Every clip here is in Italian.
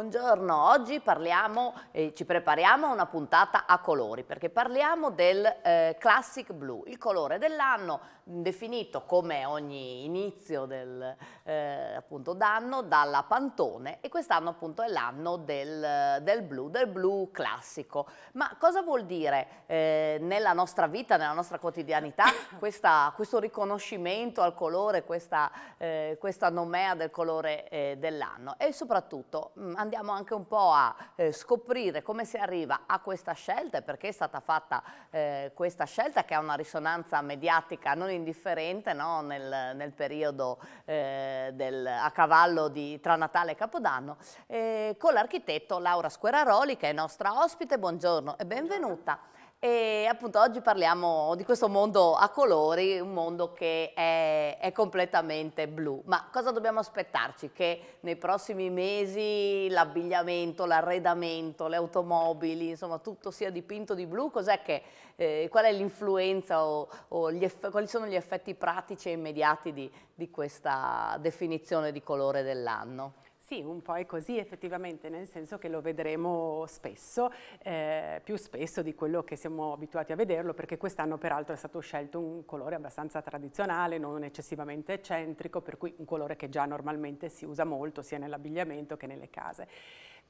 Buongiorno, oggi parliamo, e ci prepariamo a una puntata a colori perché parliamo del eh, Classic Blue, il colore dell'anno definito come ogni inizio del, eh, appunto, d'anno dalla Pantone e quest'anno appunto è l'anno del, del, blu, del blu classico. Ma cosa vuol dire eh, nella nostra vita, nella nostra quotidianità questa, questo riconoscimento al colore, questa, eh, questa nomea del colore eh, dell'anno? E soprattutto mm, andiamo andiamo anche un po' a eh, scoprire come si arriva a questa scelta e perché è stata fatta eh, questa scelta che ha una risonanza mediatica non indifferente no? nel, nel, periodo eh, del, a cavallo di, tra Natale e Capodanno, eh, con l'architetto Laura Squeraroli che è nostra ospite. Buongiorno e benvenuta. Buongiorno. E appunto oggi parliamo di questo mondo a colori, un mondo che è, è, completamente blu. Ma cosa dobbiamo aspettarci? Che nei prossimi mesi l'abbigliamento, l'arredamento, le automobili, insomma tutto sia dipinto di blu? Cos'è che, eh, qual è l'influenza o, o quali sono gli effetti pratici e immediati di, di questa definizione di colore dell'anno? Sì, un po' è così effettivamente, nel senso che lo vedremo spesso, eh, più spesso di quello che siamo abituati a vederlo, perché quest'anno peraltro è stato scelto un colore abbastanza tradizionale, non eccessivamente eccentrico, per cui un colore che già normalmente si usa molto sia nell'abbigliamento che nelle case.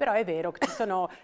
Però è vero che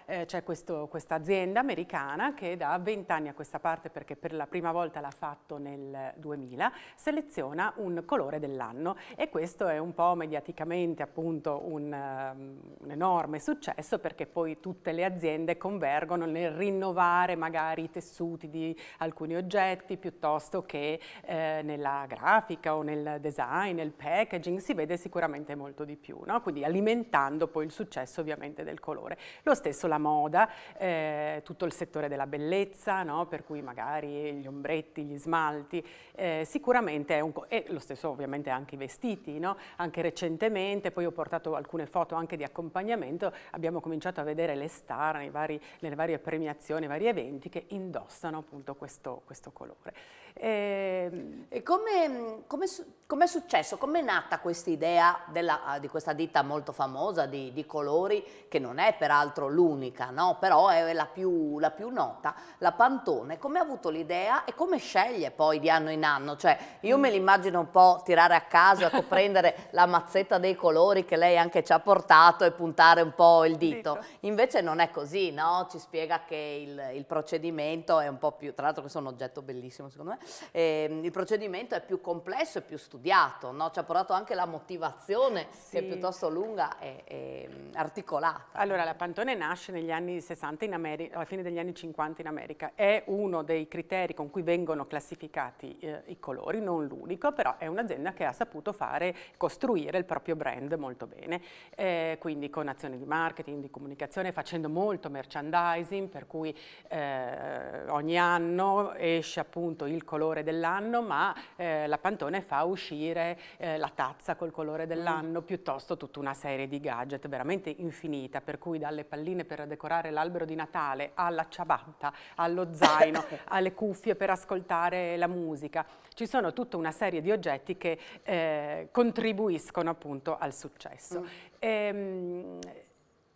eh, c'è questa azienda americana che da 20 anni a questa parte, perché per la prima volta l'ha fatto nel 2000, seleziona un colore dell'anno e questo è un po' mediaticamente appunto un, ehm, un enorme successo perché poi tutte le aziende convergono nel rinnovare magari i tessuti di alcuni oggetti piuttosto che eh, nella grafica o nel design, nel packaging, si vede sicuramente molto di più, no? quindi alimentando poi il successo ovviamente del colore. Lo stesso la moda, eh, tutto il settore della bellezza, no? per cui magari gli ombretti, gli smalti, eh, sicuramente è un... e lo stesso ovviamente anche i vestiti, no? anche recentemente, poi ho portato alcune foto anche di accompagnamento, abbiamo cominciato a vedere le star vari, nelle varie premiazioni, vari eventi che indossano appunto questo, questo colore. E, ehm, e come, come, come è successo, come è nata questa idea della, di questa ditta molto famosa di, di colori che che non è peraltro l'unica, no? però è la più, la più, nota, la Pantone, come ha avuto l'idea e come sceglie poi di anno in anno? Cioè, io me l'immagino un po' tirare a caso, ecco, prendere la mazzetta dei colori che lei anche ci ha portato e puntare un po' il dito. Invece non è così, no? ci spiega che il, il, procedimento è un po' più, tra l'altro questo è un oggetto bellissimo secondo me, eh, il procedimento è più complesso e più studiato, no? ci ha portato anche la motivazione sì. che è piuttosto lunga e, e ehm, articolata data? Esatto. Allora, la Pantone nasce negli anni 60 in America, alla fine degli anni 50 in America. È uno dei criteri con cui vengono classificati eh, i colori, non l'unico, però è un'azienda che ha saputo fare, costruire il proprio brand molto bene, eh, quindi con azioni di marketing, di comunicazione, facendo molto merchandising, per cui eh, ogni anno esce appunto il colore dell'anno, ma eh, la Pantone fa uscire eh, la tazza col colore dell'anno, mm. piuttosto tutta una serie di gadget veramente infiniti vita, per cui dalle palline per decorare l'albero di Natale, alla ciabatta, allo zaino, alle cuffie per ascoltare la musica, ci sono tutta una serie di oggetti che eh, contribuiscono appunto al successo. Mm. Ehm,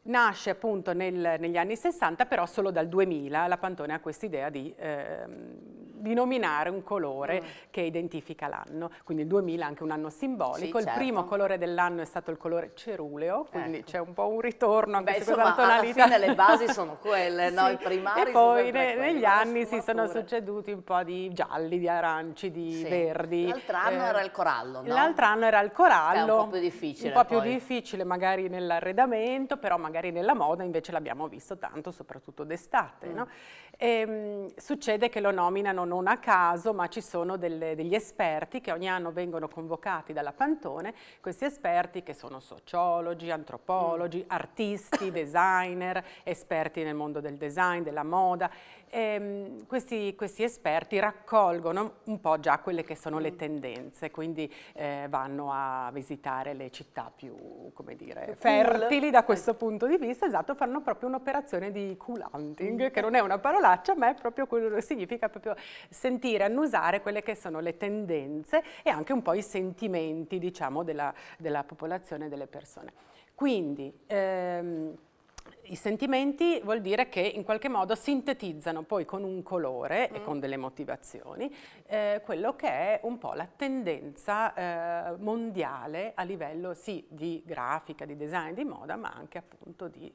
Nasce appunto nel, negli anni 60, però solo dal 2000 la Pantone ha questa idea di ehm, di nominare un colore mm. che identifica l'anno. Quindi il 2000 è anche un anno simbolico. Sì, certo. Il primo certo. colore dell'anno è stato il colore ceruleo, quindi ecco. c'è un po' un ritorno anche Beh, su insomma, Alla fine le basi sono quelle, sì. no? I primari E poi ne, negli anni si sono succeduti un po' di gialli, di aranci, di sì. verdi. L'altro anno eh, era il corallo, no? L'altro anno era il corallo. È un po' più difficile. Un po' poi. più difficile magari nell'arredamento, però magari nella moda invece l'abbiamo visto tanto, soprattutto d'estate, mm. no? E, ehm, succede che lo nominano non a caso, ma ci sono delle, degli esperti che ogni anno vengono convocati dalla Pantone, questi esperti che sono sociologi, antropologi, mm. artisti, designer, esperti nel mondo del design, della moda ehm, questi, questi, esperti raccolgono un po' già quelle che sono le mm. tendenze, quindi eh, vanno a visitare le città più, come dire, fertili da questo ecco. punto di vista, esatto, fanno proprio un'operazione di cool hunting, mm. che non è una parolaccia, ma è proprio quello che significa proprio sentire, annusare quelle che sono le tendenze e anche un po' i sentimenti, diciamo, della, della popolazione, delle persone. Quindi, ehm, i sentimenti vuol dire che in qualche modo sintetizzano poi con un colore mm. e con delle motivazioni eh, quello che è un po' la tendenza eh, mondiale a livello sì di grafica, di design, di moda, ma anche appunto di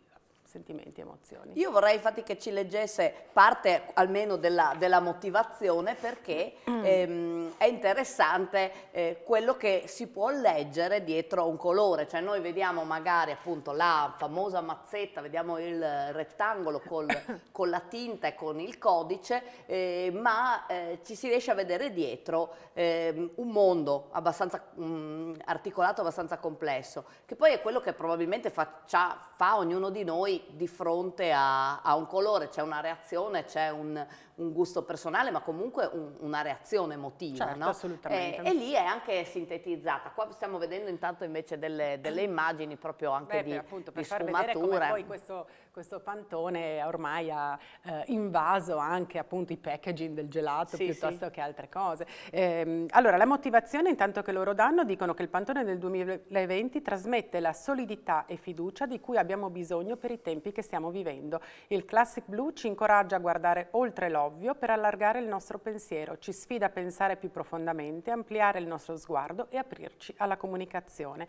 sentimenti, emozioni. Io vorrei infatti che ci leggesse parte almeno della, della motivazione perché mm. ehm, è interessante eh, quello che si può leggere dietro un colore, cioè noi vediamo magari appunto la famosa mazzetta, vediamo il rettangolo col, con la tinta e con il codice, eh, ma eh, ci si riesce a vedere dietro ehm, un mondo abbastanza mh, mm, articolato, abbastanza complesso, che poi è quello che probabilmente faccia, fa ognuno di noi di fronte a, a un colore c'è una reazione, c'è un, un, gusto personale, ma comunque un, una reazione emotiva. Certo, no? assolutamente. E, eh, e, lì è anche sintetizzata. Qua stiamo vedendo intanto invece delle, delle immagini proprio anche Beh, di, appunto, per di sfumature. poi questo, questo, pantone ormai ha eh, invaso anche appunto i packaging del gelato sì, piuttosto sì. che altre cose. Eh, allora, la motivazione intanto che loro danno dicono che il pantone del 2020 trasmette la solidità e fiducia di cui abbiamo bisogno per i tempi che stiamo vivendo. Il Classic Blue ci incoraggia a guardare oltre l'ovvio per allargare il nostro pensiero, ci sfida a pensare più profondamente, ampliare il nostro sguardo e aprirci alla comunicazione.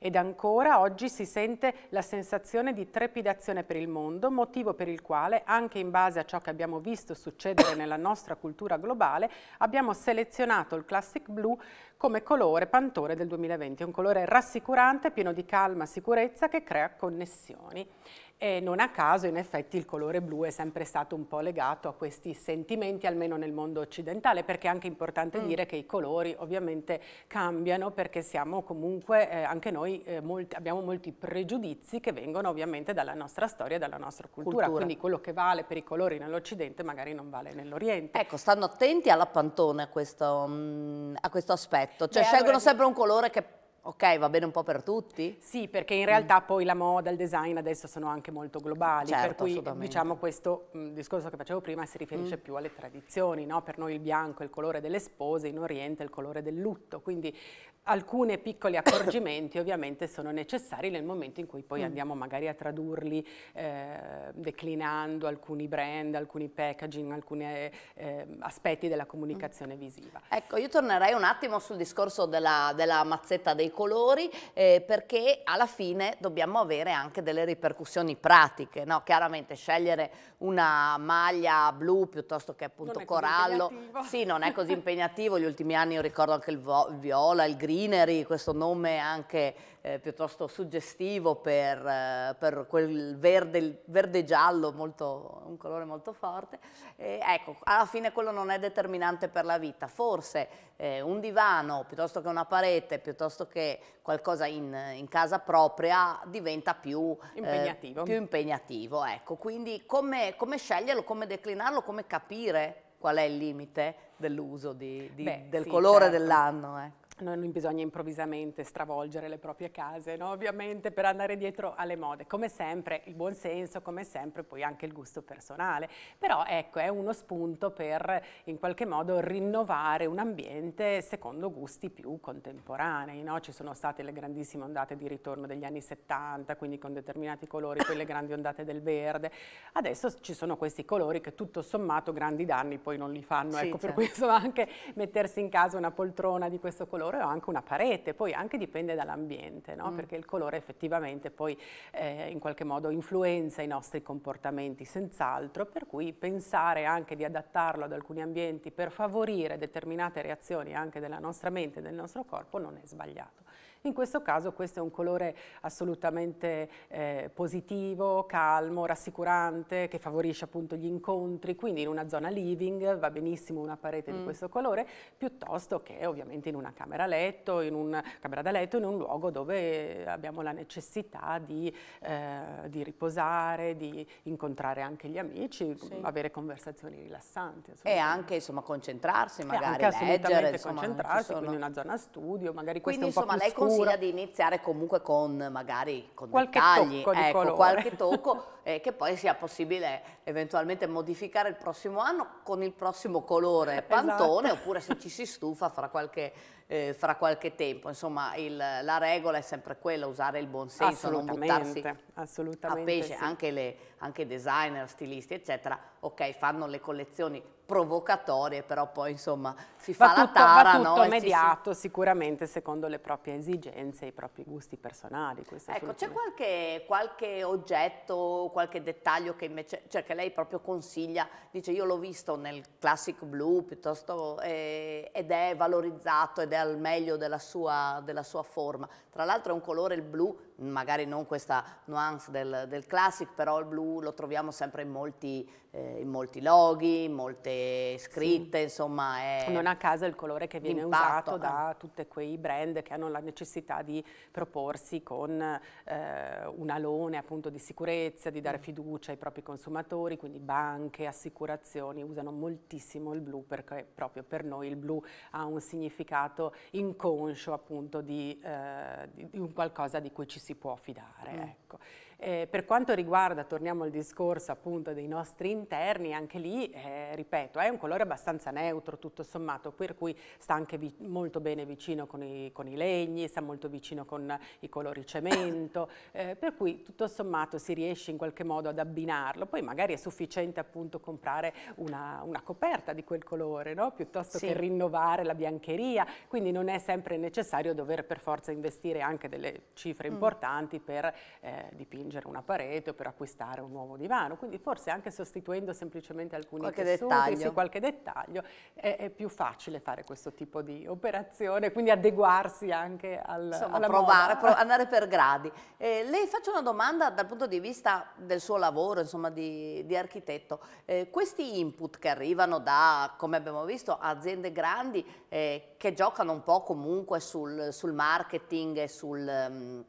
Ed ancora oggi si sente la sensazione di trepidazione per il mondo, motivo per il quale, anche in base a ciò che abbiamo visto succedere nella nostra cultura globale, abbiamo selezionato il Classic Blue come colore pantone del 2020. Un colore rassicurante, pieno di calma, e sicurezza che crea connessioni. E non a caso, in effetti, il colore blu è sempre stato un po' legato a questi sentimenti, almeno nel mondo occidentale, perché è anche importante mm. dire che i colori ovviamente cambiano perché siamo comunque, eh, anche noi eh, molti, abbiamo molti pregiudizi che vengono ovviamente dalla nostra storia dalla nostra cultura. cultura. Quindi quello che vale per i colori nell'Occidente magari non vale nell'Oriente. Ecco, stanno attenti alla Pantone a questo, mm, a questo aspetto perfetto, cioè Beh, scelgono allora... sempre un colore che Ok, va bene un po' per tutti? Sì, perché in realtà mm. poi la moda, il design adesso sono anche molto globali, certo, per cui diciamo questo mh, mm, discorso che facevo prima si riferisce mm. più alle tradizioni, no? per noi il bianco è il colore delle spose, in Oriente è il colore del lutto, quindi alcuni piccoli accorgimenti ovviamente sono necessari nel momento in cui poi mm. andiamo magari a tradurli eh, declinando alcuni brand, alcuni packaging, alcuni eh, aspetti della mm. comunicazione mm. visiva. Ecco, io tornerei un attimo sul discorso della, della mazzetta dei colori eh, perché alla fine dobbiamo avere anche delle ripercussioni pratiche, no? chiaramente scegliere una maglia blu piuttosto che appunto corallo, sì non è così impegnativo, gli ultimi anni io ricordo anche il, il viola, il grigio, Tineri, questo nome anche eh, piuttosto suggestivo per, eh, per quel verde, verde giallo, molto, un colore molto forte, eh, ecco, alla fine quello non è determinante per la vita, forse eh, un divano piuttosto che una parete, piuttosto che qualcosa in, in casa propria diventa più eh, impegnativo. più impegnativo ecco. Quindi come, come sceglierlo, come declinarlo, come capire qual è il limite dell'uso del sì, colore certo. dell'anno. Ecco non bisogna improvvisamente stravolgere le proprie case, no? ovviamente per andare dietro alle mode. Come sempre il buon senso, come sempre poi anche il gusto personale, però ecco è uno spunto per in qualche modo rinnovare un ambiente secondo gusti più contemporanei. No? Ci sono state le grandissime ondate di ritorno degli anni 70, quindi con determinati colori, poi le grandi ondate del verde. Adesso ci sono questi colori che tutto sommato grandi danni poi non li fanno, sì, ecco certo. per questo anche mettersi in casa una poltrona di questo colore colore o anche una parete, poi anche dipende dall'ambiente, no? mm. perché il colore effettivamente poi eh, in qualche modo influenza i nostri comportamenti, senz'altro, per cui pensare anche di adattarlo ad alcuni ambienti per favorire determinate reazioni anche della nostra mente e del nostro corpo non è sbagliato. In questo caso questo è un colore assolutamente eh, positivo, calmo, rassicurante, che favorisce appunto gli incontri, quindi in una zona living va benissimo una parete mm. di questo colore, piuttosto che ovviamente in una camera letto, in una camera da letto, in un luogo dove abbiamo la necessità di, eh, di riposare, di incontrare anche gli amici, sì. avere conversazioni rilassanti. E anche insomma concentrarsi eh, magari, e anche leggere. assolutamente insomma, concentrarsi, sono... quindi una zona studio, magari questo quindi, è un po' più lei consiglia di iniziare comunque con magari con qualche dettagli, tocco ecco, qualche tocco eh, che poi sia possibile eh, eventualmente modificare il prossimo anno con il prossimo colore esatto. pantone esatto. oppure se ci si stufa fra qualche, eh, fra qualche tempo. Insomma il, la regola è sempre quella, usare il buon senso, non buttarsi a pesce, sì. anche, le, anche i designer, stilisti eccetera, ok fanno le collezioni provocatorie, però poi insomma si va fa tutto, la tara. Va tutto no? mediato si... sicuramente secondo le proprie esigenze i propri gusti personali. Ecco, c'è qualche, qualche, oggetto, qualche dettaglio che, invece, cioè che lei proprio consiglia, dice io l'ho visto nel classic blu piuttosto eh, ed è valorizzato ed è al meglio della sua, della sua forma. Tra l'altro è un colore, il blu, magari non questa nuance del, del classic, però il blu lo troviamo sempre in molti, eh, in molti loghi, in molte scritte, sì. insomma. non a caso il colore che viene usato eh. da tutti quei brand che hanno la necessità di proporsi con eh, un alone appunto di sicurezza, di dare mm. fiducia ai propri consumatori, quindi banche, assicurazioni usano moltissimo il blu perché proprio per noi il blu ha un significato inconscio appunto di, eh, di, di un qualcosa di cui ci si si può fidare. Mm. Ecco. Eh, per quanto riguarda, torniamo al discorso appunto dei nostri interni, anche lì, eh, ripeto, è un colore abbastanza neutro tutto sommato, per cui sta anche molto bene vicino con i, con i, legni, sta molto vicino con i colori cemento, eh, per cui tutto sommato si riesce in qualche modo ad abbinarlo, poi magari è sufficiente appunto comprare una, una coperta di quel colore, no? piuttosto sì. che rinnovare la biancheria, quindi non è sempre necessario dover per forza investire anche delle cifre mm. importanti mm. per eh, dipingere dipingere una parete o per acquistare un nuovo divano, quindi forse anche sostituendo semplicemente alcuni qualche tessuti, dettaglio. Sì, qualche dettaglio, è, è, più facile fare questo tipo di operazione, quindi adeguarsi anche al, Insomma, alla provare, prov andare per gradi. Eh, lei faccio una domanda dal punto di vista del suo lavoro, insomma, di, di architetto. Eh, questi input che arrivano da, come abbiamo visto, aziende grandi eh, che giocano un po' comunque sul, sul marketing e sul... Um,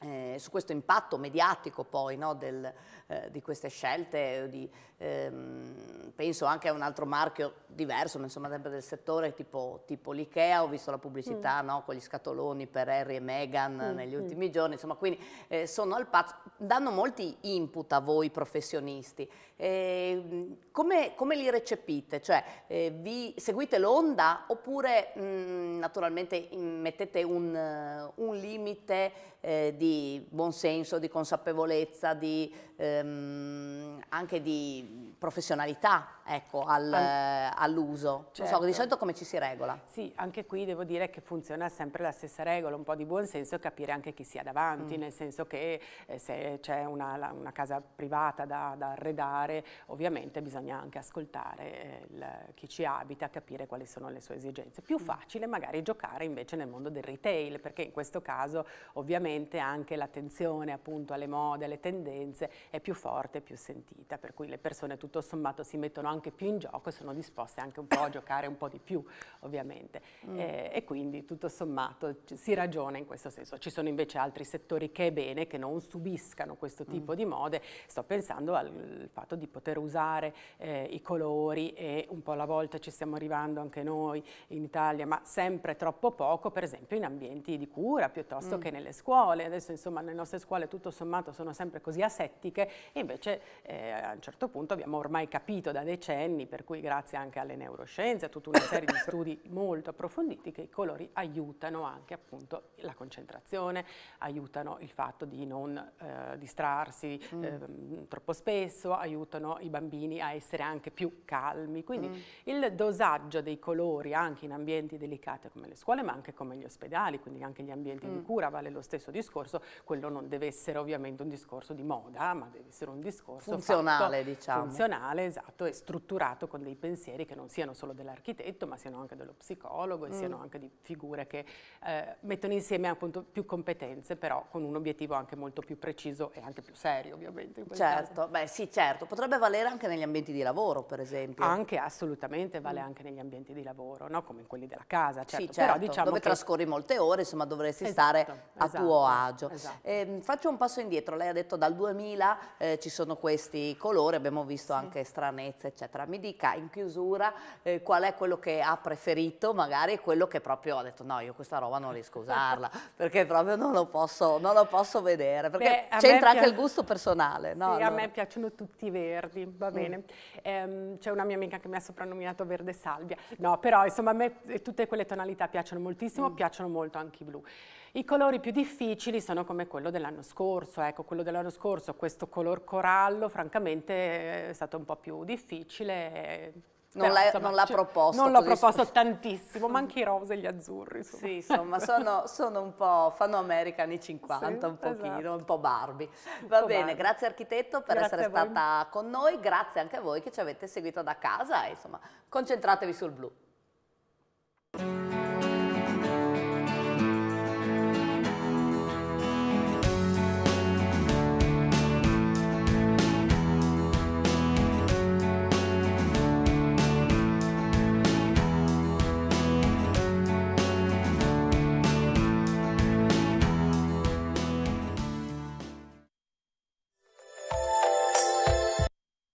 eh, su questo impatto mediatico poi no, del, eh, di queste scelte, di, ehm, penso anche a un altro marchio diverso, ma insomma sempre del settore, tipo, tipo l'IKEA, ho visto la pubblicità mm. no, con gli scatoloni per Harry e Meghan mm. negli mm. ultimi mm. giorni, insomma quindi eh, sono al pazzo, danno molti input a voi professionisti, eh, come, come, li recepite? Cioè eh, vi seguite l'onda oppure mh, mm, naturalmente mettete un, un limite eh, di buonsenso, di consapevolezza, di ehm, anche di professionalità ecco, al, An eh, all'uso. Certo. Non so, di certo. solito come ci si regola? Sì, anche qui devo dire che funziona sempre la stessa regola, un po' di buon senso e capire anche chi sia davanti, mm. nel senso che eh, se c'è una, una, casa privata da, da, arredare, ovviamente bisogna anche ascoltare eh, il, chi ci abita, capire quali sono le sue esigenze. Più mm. facile magari giocare invece nel mondo del retail, perché in questo caso ovviamente anche l'attenzione appunto alle mode, alle tendenze è più forte, più sentita, per cui le persone tutto sommato si mettono anche più in gioco e sono disposte anche un po' a giocare un po' di più, ovviamente. Mm. Eh, e quindi tutto sommato si ragiona in questo senso. Ci sono invece altri settori che è bene che non subiscano questo mm. tipo mm. di mode. Sto pensando al fatto di poter usare eh, i colori e un po' alla volta ci stiamo arrivando anche noi in Italia, ma sempre troppo poco, per esempio in ambienti di cura piuttosto mm. che nelle scuole. Adesso insomma le nostre scuole tutto sommato sono sempre così asettiche politiche e invece eh, a un certo punto abbiamo ormai capito da decenni, per cui grazie anche alle neuroscienze, a tutta una serie di studi molto approfonditi che i colori aiutano anche appunto la concentrazione, aiutano il fatto di non eh, distrarsi mm. eh, troppo spesso, aiutano i bambini a essere anche più calmi, quindi mm. il dosaggio dei colori anche in ambienti delicati come le scuole ma anche come gli ospedali, quindi anche gli ambienti mm. di cura vale lo stesso discorso, quello non deve essere ovviamente un discorso di moda, ma deve essere un discorso funzionale, fatto, diciamo. Funzionale, esatto, e strutturato con dei pensieri che non siano solo dell'architetto, ma siano anche dello psicologo e mm. siano anche di figure che eh, mettono insieme appunto più competenze, però con un obiettivo anche molto più preciso e anche più serio, ovviamente. certo, caso. beh sì, certo, potrebbe valere anche negli ambienti di lavoro, per esempio. Anche assolutamente vale mm. anche negli ambienti di lavoro, no? come in quelli della casa, certo. Sì, certo. Però, diciamo dove che... trascorri molte ore, insomma dovresti esatto, stare a esatto, tuo agio. Esatto. Eh, faccio un passo indietro, lei ha detto dal 2000 eh, ci sono questi colori, abbiamo visto sì. anche stranezze eccetera. Mi dica in chiusura eh, qual è quello che ha preferito magari e quello che proprio ha detto no io questa roba non riesco a usarla perché proprio non lo posso, non lo posso vedere perché c'entra anche il gusto personale. No? Sì, allora. a me piacciono tutti i verdi, va mm. bene. Mm. Ehm, C'è una mia amica che mi ha soprannominato verde salvia, no però insomma a me eh, tutte quelle tonalità piacciono moltissimo, mm. piacciono molto anche i blu. I colori più difficili sono come quello dell'anno scorso, ecco quello dell'anno scorso, questo color corallo francamente eh, è stato un po' più difficile, eh, non, Però, insomma, non l'ha proposto. Non l'ho proposto tantissimo, ma anche i rose e gli azzurri. Insomma. Sì, insomma, sono, sono, un po', fanno America anni 50, sì, un pochino, esatto. un po' Barbie. Va po bene, Barbie. grazie architetto per grazie essere stata con noi, grazie anche a voi che ci avete seguito da casa, insomma, concentratevi sul blu.